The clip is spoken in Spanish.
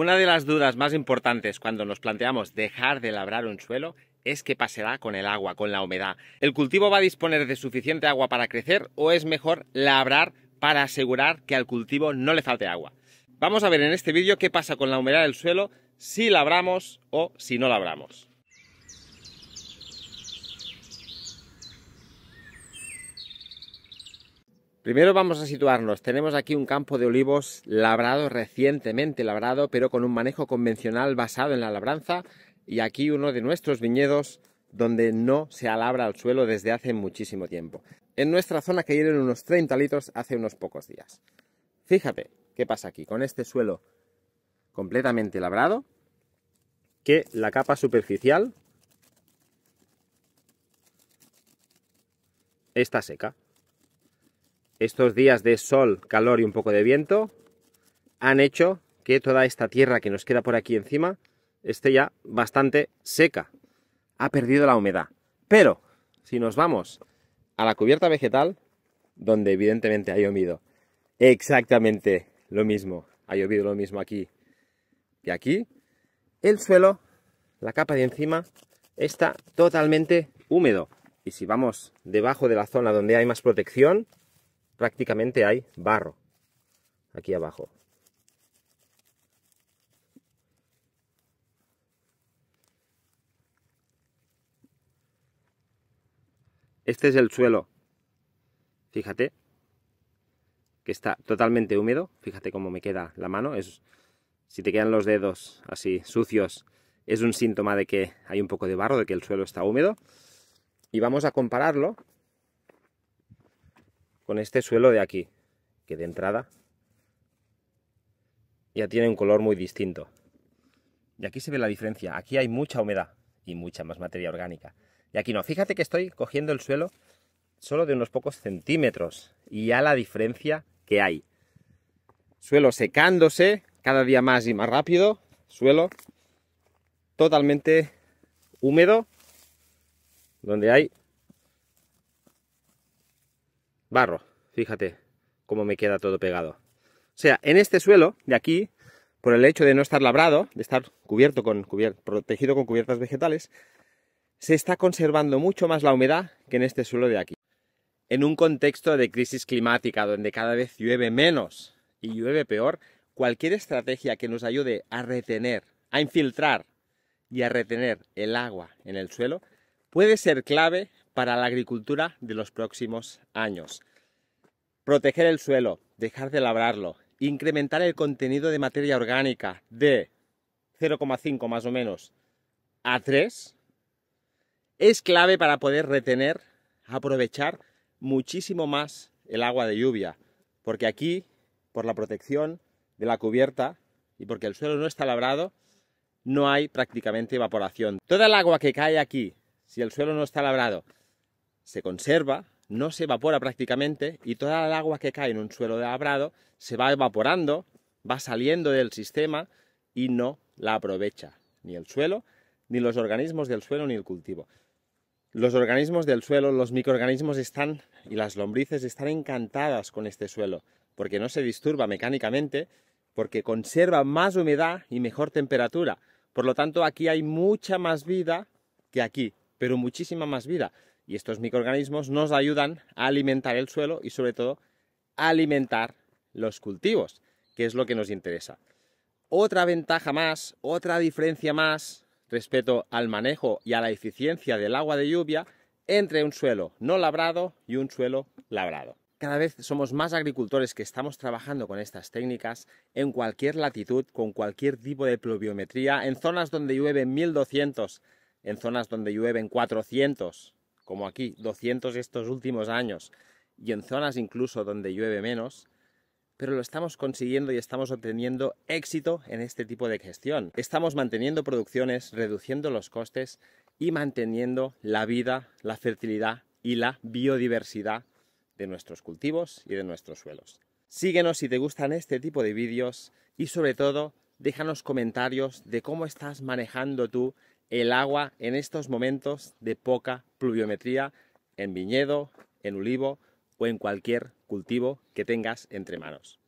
Una de las dudas más importantes cuando nos planteamos dejar de labrar un suelo es qué pasará con el agua, con la humedad. ¿El cultivo va a disponer de suficiente agua para crecer o es mejor labrar para asegurar que al cultivo no le falte agua? Vamos a ver en este vídeo qué pasa con la humedad del suelo si labramos o si no labramos. Primero vamos a situarnos. Tenemos aquí un campo de olivos labrado recientemente, labrado, pero con un manejo convencional basado en la labranza. Y aquí uno de nuestros viñedos donde no se alabra el suelo desde hace muchísimo tiempo. En nuestra zona cayeron unos 30 litros hace unos pocos días. Fíjate qué pasa aquí, con este suelo completamente labrado, que la capa superficial está seca estos días de sol, calor y un poco de viento han hecho que toda esta tierra que nos queda por aquí encima esté ya bastante seca. Ha perdido la humedad. Pero si nos vamos a la cubierta vegetal, donde evidentemente ha llovido exactamente lo mismo, ha llovido lo mismo aquí que aquí, el suelo, la capa de encima, está totalmente húmedo. Y si vamos debajo de la zona donde hay más protección, prácticamente hay barro aquí abajo. Este es el suelo, fíjate, que está totalmente húmedo, fíjate cómo me queda la mano, es, si te quedan los dedos así sucios, es un síntoma de que hay un poco de barro, de que el suelo está húmedo. Y vamos a compararlo con este suelo de aquí, que de entrada ya tiene un color muy distinto. Y aquí se ve la diferencia, aquí hay mucha humedad y mucha más materia orgánica. Y aquí no, fíjate que estoy cogiendo el suelo solo de unos pocos centímetros y ya la diferencia que hay. Suelo secándose cada día más y más rápido, suelo totalmente húmedo, donde hay barro, fíjate cómo me queda todo pegado. O sea, en este suelo de aquí, por el hecho de no estar labrado, de estar cubierto con protegido con cubiertas vegetales, se está conservando mucho más la humedad que en este suelo de aquí. En un contexto de crisis climática donde cada vez llueve menos y llueve peor, cualquier estrategia que nos ayude a retener, a infiltrar y a retener el agua en el suelo puede ser clave para la agricultura de los próximos años. Proteger el suelo, dejar de labrarlo, incrementar el contenido de materia orgánica de 0,5 más o menos a 3 es clave para poder retener, aprovechar muchísimo más el agua de lluvia, porque aquí, por la protección de la cubierta y porque el suelo no está labrado, no hay prácticamente evaporación. Toda el agua que cae aquí, si el suelo no está labrado, se conserva, no se evapora prácticamente y toda el agua que cae en un suelo de labrado se va evaporando, va saliendo del sistema y no la aprovecha ni el suelo, ni los organismos del suelo, ni el cultivo. Los organismos del suelo, los microorganismos están y las lombrices están encantadas con este suelo porque no se disturba mecánicamente, porque conserva más humedad y mejor temperatura. Por lo tanto, aquí hay mucha más vida que aquí, pero muchísima más vida. Y estos microorganismos nos ayudan a alimentar el suelo y sobre todo a alimentar los cultivos, que es lo que nos interesa. Otra ventaja más, otra diferencia más respecto al manejo y a la eficiencia del agua de lluvia entre un suelo no labrado y un suelo labrado. Cada vez somos más agricultores que estamos trabajando con estas técnicas en cualquier latitud, con cualquier tipo de pluviometría, en zonas donde llueve 1200, en zonas donde llueve 400, como aquí, 200 estos últimos años, y en zonas incluso donde llueve menos, pero lo estamos consiguiendo y estamos obteniendo éxito en este tipo de gestión. Estamos manteniendo producciones, reduciendo los costes y manteniendo la vida, la fertilidad y la biodiversidad de nuestros cultivos y de nuestros suelos. Síguenos si te gustan este tipo de vídeos y sobre todo déjanos comentarios de cómo estás manejando tú el agua en estos momentos de poca pluviometría en viñedo, en olivo o en cualquier cultivo que tengas entre manos.